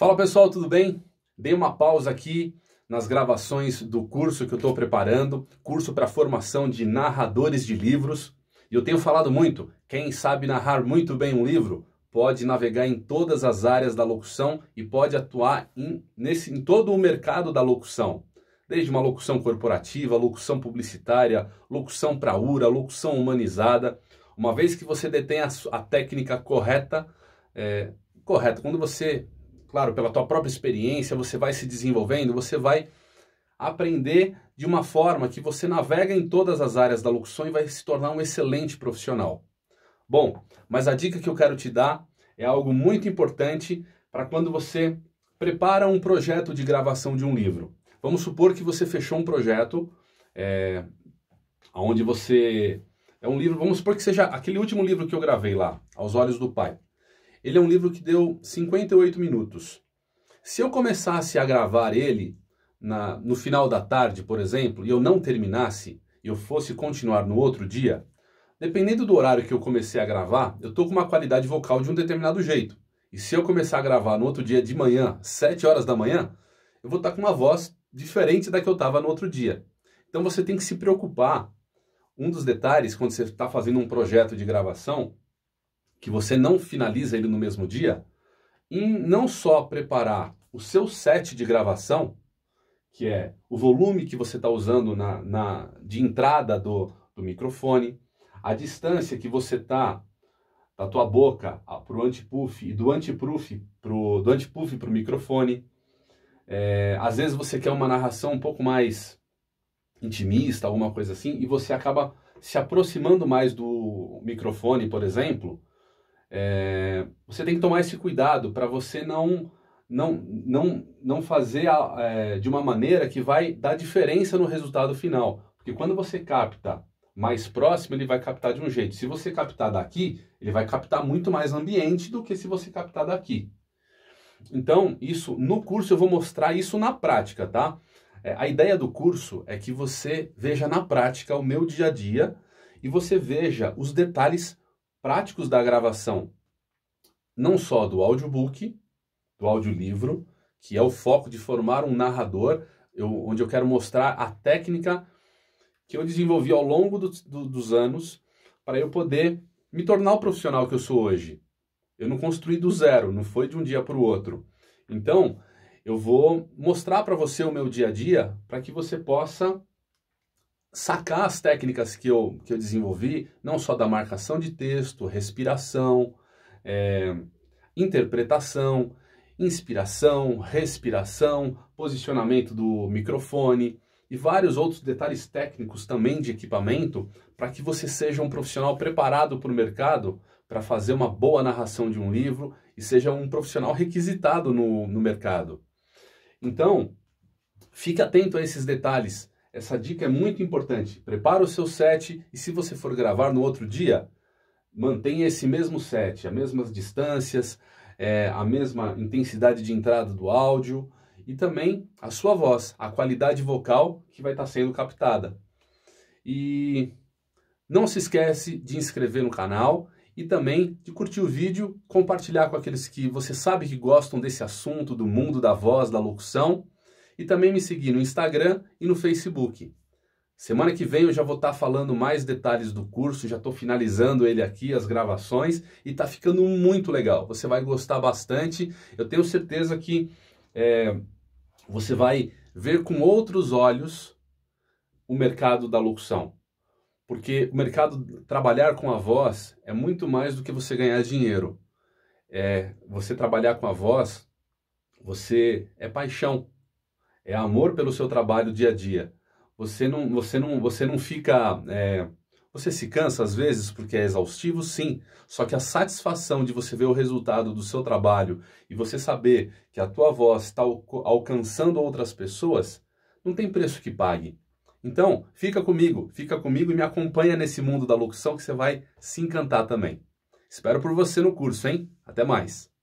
Fala pessoal, tudo bem? Dei uma pausa aqui nas gravações do curso que eu estou preparando, curso para formação de narradores de livros. E eu tenho falado muito, quem sabe narrar muito bem um livro pode navegar em todas as áreas da locução e pode atuar em, nesse, em todo o mercado da locução. Desde uma locução corporativa, locução publicitária, locução para URA, locução humanizada. Uma vez que você detém a, a técnica correta, é, correta, quando você claro, pela tua própria experiência, você vai se desenvolvendo, você vai aprender de uma forma que você navega em todas as áreas da locução e vai se tornar um excelente profissional. Bom, mas a dica que eu quero te dar é algo muito importante para quando você prepara um projeto de gravação de um livro. Vamos supor que você fechou um projeto é, onde você. É um livro, vamos supor que seja aquele último livro que eu gravei lá, Aos Olhos do Pai. Ele é um livro que deu 58 minutos. Se eu começasse a gravar ele na, no final da tarde, por exemplo, e eu não terminasse, e eu fosse continuar no outro dia, dependendo do horário que eu comecei a gravar, eu estou com uma qualidade vocal de um determinado jeito. E se eu começar a gravar no outro dia de manhã, 7 horas da manhã, eu vou estar tá com uma voz diferente da que eu estava no outro dia. Então você tem que se preocupar. Um dos detalhes, quando você está fazendo um projeto de gravação, que você não finaliza ele no mesmo dia, em não só preparar o seu set de gravação, que é o volume que você está usando na, na, de entrada do, do microfone, a distância que você está da tua boca para o antipuff e do antipuff pro, do antipuff para o microfone. É, às vezes você quer uma narração um pouco mais intimista, alguma coisa assim, e você acaba se aproximando mais do microfone, por exemplo, é, você tem que tomar esse cuidado para você não não não não fazer a, é, de uma maneira que vai dar diferença no resultado final, porque quando você capta mais próximo ele vai captar de um jeito. Se você captar daqui, ele vai captar muito mais ambiente do que se você captar daqui. Então isso no curso eu vou mostrar isso na prática, tá? É, a ideia do curso é que você veja na prática o meu dia a dia e você veja os detalhes práticos da gravação, não só do audiobook, do audiolivro, que é o foco de formar um narrador, eu, onde eu quero mostrar a técnica que eu desenvolvi ao longo do, do, dos anos para eu poder me tornar o profissional que eu sou hoje. Eu não construí do zero, não foi de um dia para o outro. Então, eu vou mostrar para você o meu dia a dia para que você possa sacar as técnicas que eu, que eu desenvolvi, não só da marcação de texto, respiração, é, interpretação, inspiração, respiração, posicionamento do microfone e vários outros detalhes técnicos também de equipamento para que você seja um profissional preparado para o mercado para fazer uma boa narração de um livro e seja um profissional requisitado no, no mercado. Então, fique atento a esses detalhes essa dica é muito importante. Prepara o seu set e se você for gravar no outro dia, mantenha esse mesmo set, as mesmas distâncias, é, a mesma intensidade de entrada do áudio e também a sua voz, a qualidade vocal que vai estar sendo captada. E não se esquece de inscrever no canal e também de curtir o vídeo, compartilhar com aqueles que você sabe que gostam desse assunto, do mundo da voz, da locução e também me seguir no Instagram e no Facebook. Semana que vem eu já vou estar tá falando mais detalhes do curso, já estou finalizando ele aqui, as gravações, e está ficando muito legal. Você vai gostar bastante. Eu tenho certeza que é, você vai ver com outros olhos o mercado da locução. Porque o mercado trabalhar com a voz é muito mais do que você ganhar dinheiro. É, você trabalhar com a voz, você é paixão é amor pelo seu trabalho dia a dia. Você não, você não, você não fica. É, você se cansa às vezes porque é exaustivo, sim. Só que a satisfação de você ver o resultado do seu trabalho e você saber que a tua voz está alcançando outras pessoas, não tem preço que pague. Então, fica comigo, fica comigo e me acompanha nesse mundo da locução que você vai se encantar também. Espero por você no curso, hein? Até mais!